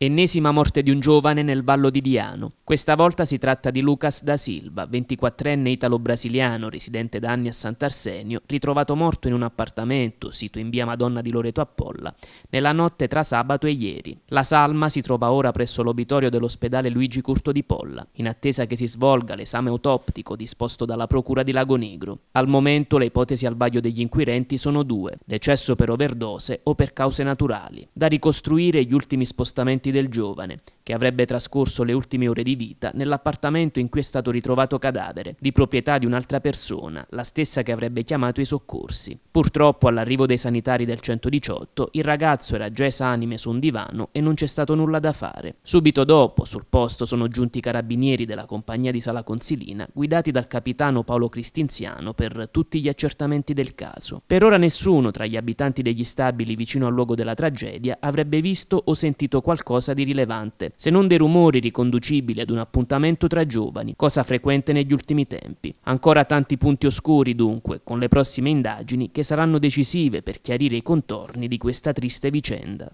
Ennesima morte di un giovane nel Vallo di Diano. Questa volta si tratta di Lucas da Silva, 24enne italo-brasiliano residente da anni a Sant'Arsenio, ritrovato morto in un appartamento sito in via Madonna di Loreto a Polla, nella notte tra sabato e ieri. La salma si trova ora presso l'obitorio dell'ospedale Luigi Curto di Polla, in attesa che si svolga l'esame autoptico disposto dalla Procura di Lago Negro. Al momento le ipotesi al vaglio degli inquirenti sono due, decesso per overdose o per cause naturali. Da ricostruire gli ultimi spostamenti del giovane che avrebbe trascorso le ultime ore di vita nell'appartamento in cui è stato ritrovato cadavere, di proprietà di un'altra persona, la stessa che avrebbe chiamato i soccorsi. Purtroppo all'arrivo dei sanitari del 118 il ragazzo era già esanime su un divano e non c'è stato nulla da fare. Subito dopo, sul posto, sono giunti i carabinieri della compagnia di Sala Consilina, guidati dal capitano Paolo Cristinziano per tutti gli accertamenti del caso. Per ora nessuno tra gli abitanti degli stabili vicino al luogo della tragedia avrebbe visto o sentito qualcosa di rilevante, se non dei rumori riconducibili ad un appuntamento tra giovani, cosa frequente negli ultimi tempi. Ancora tanti punti oscuri dunque, con le prossime indagini che saranno decisive per chiarire i contorni di questa triste vicenda.